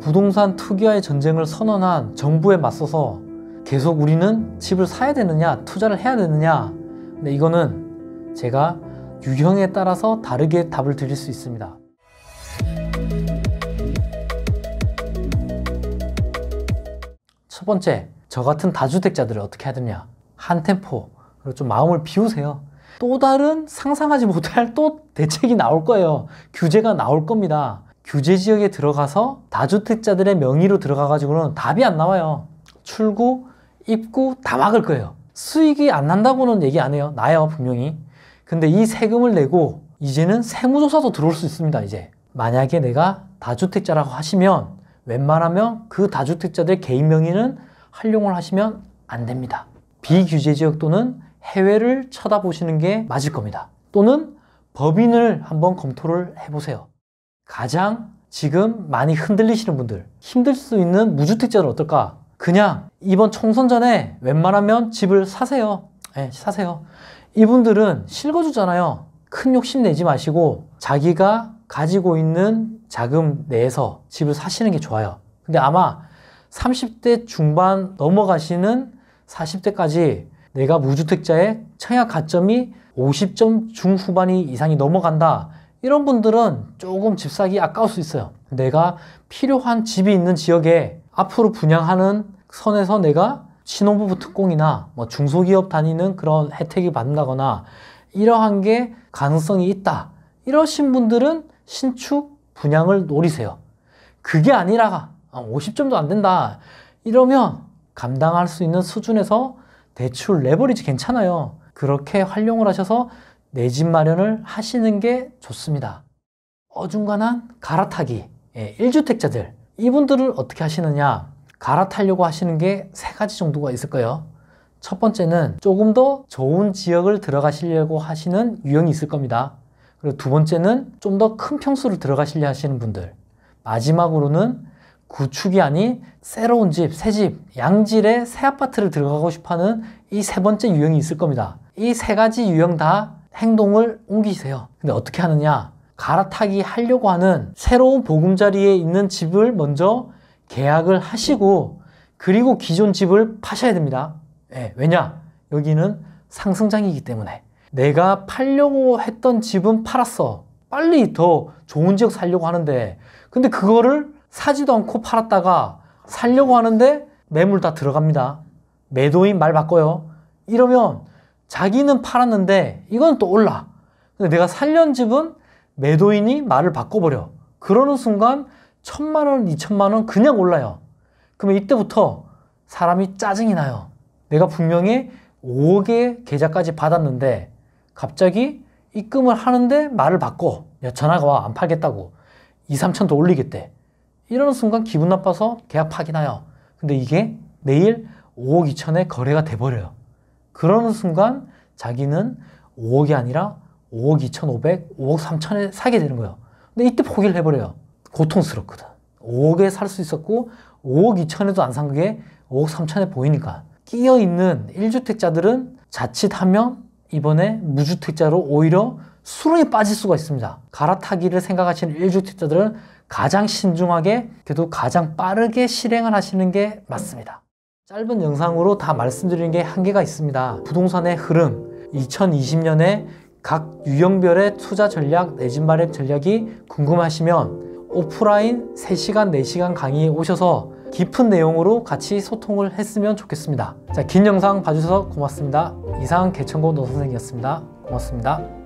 부동산 투기와의 전쟁을 선언한 정부에 맞서서 계속 우리는 집을 사야 되느냐 투자를 해야 되느냐 근데 이거는 제가 유형에 따라서 다르게 답을 드릴 수 있습니다. 첫 번째, 저 같은 다주택자들을 어떻게 해야 되냐. 한 템포, 그리고 좀 마음을 비우세요. 또 다른 상상하지 못할 또 대책이 나올 거예요. 규제가 나올 겁니다. 규제 지역에 들어가서 다주택자들의 명의로 들어가 가지고는 답이 안 나와요. 출구, 입구 다 막을 거예요. 수익이 안 난다고는 얘기 안 해요. 나요, 분명히. 근데 이 세금을 내고 이제는 세무조사도 들어올 수 있습니다, 이제. 만약에 내가 다주택자라고 하시면 웬만하면 그 다주택자들 개인 명의는 활용을 하시면 안 됩니다. 비규제 지역 또는 해외를 쳐다보시는 게 맞을 겁니다. 또는 법인을 한번 검토를 해보세요. 가장 지금 많이 흔들리시는 분들 힘들 수 있는 무주택자는 어떨까? 그냥 이번 총선 전에 웬만하면 집을 사세요. 네, 사세요. 이분들은 실거주잖아요. 큰 욕심 내지 마시고 자기가 가지고 있는 자금 내에서 집을 사시는 게 좋아요. 근데 아마 30대 중반 넘어가시는 40대까지 내가 무주택자의 청약 가점이 50점 중후반이 이상이 넘어간다. 이런 분들은 조금 집 사기 아까울 수 있어요. 내가 필요한 집이 있는 지역에 앞으로 분양하는 선에서 내가 신혼부부 특공이나 뭐 중소기업 다니는 그런 혜택이 받는다거나 이러한 게 가능성이 있다. 이러신 분들은 신축 분양을 노리세요. 그게 아니라 50점도 아, 안 된다. 이러면 감당할 수 있는 수준에서 대출 레버리지 괜찮아요. 그렇게 활용을 하셔서 내집 마련을 하시는 게 좋습니다. 어중간한 갈아타기, 예, 1주택자들, 이분들을 어떻게 하시느냐? 갈아타려고 하시는 게 세 가지 정도가 있을 거예요. 첫 번째는 조금 더 좋은 지역을 들어가시려고 하시는 유형이 있을 겁니다. 그리고 두 번째는 좀 더 큰 평수를 들어가시려 하시는 분들. 마지막으로는 구축이 아닌 새로운 집, 새 집, 양질의 새 아파트를 들어가고 싶어 하는 이 세 번째 유형이 있을 겁니다. 이 세 가지 유형 다 행동을 옮기세요. 근데 어떻게 하느냐? 갈아타기 하려고 하는 새로운 보금자리에 있는 집을 먼저 계약을 하시고 그리고 기존 집을 파셔야 됩니다. 네, 왜냐? 여기는 상승장이기 때문에 내가 팔려고 했던 집은 팔았어. 빨리 더 좋은 지역 살려고 하는데 근데 그거를 사지도 않고 팔았다가 살려고 하는데 매물 다 들어갑니다. 매도인 말 바꿔요. 이러면 자기는 팔았는데 이건 또 올라. 근데 내가 살려는 집은 매도인이 말을 바꿔버려. 그러는 순간 천만 원, 이천만 원 그냥 올라요. 그러면 이때부터 사람이 짜증이 나요. 내가 분명히 5억의 계좌까지 받았는데 갑자기 입금을 하는데 말을 바꿔. 야, 전화가 와. 안 팔겠다고. 2, 3천 더 올리겠대. 이러는 순간 기분 나빠서 계약 파기나요. 근데 이게 내일 5억 2천에 거래가 돼버려요. 그러는 순간 자기는 5억이 아니라 5억 2,500, 5억 3천에 사게 되는 거예요. 근데 이때 포기를 해버려요. 고통스럽거든. 5억에 살 수 있었고 5억 2천에도 안 산 그게 5억 3천에 보이니까 끼어 있는 1주택자들은 자칫하면 이번에 무주택자로 오히려 수렁에 빠질 수가 있습니다. 갈아타기를 생각하시는 1주택자들은 가장 신중하게, 그래도 가장 빠르게 실행을 하시는 게 맞습니다. 짧은 영상으로 다 말씀드리는 게 한계가 있습니다. 부동산의 흐름, 2020년에 각 유형별의 투자 전략, 내집 마련 전략이 궁금하시면 오프라인 3시간, 4시간 강의에 오셔서 깊은 내용으로 같이 소통을 했으면 좋겠습니다. 자, 긴 영상 봐주셔서 고맙습니다. 이상 개천고 노선생이었습니다. 고맙습니다.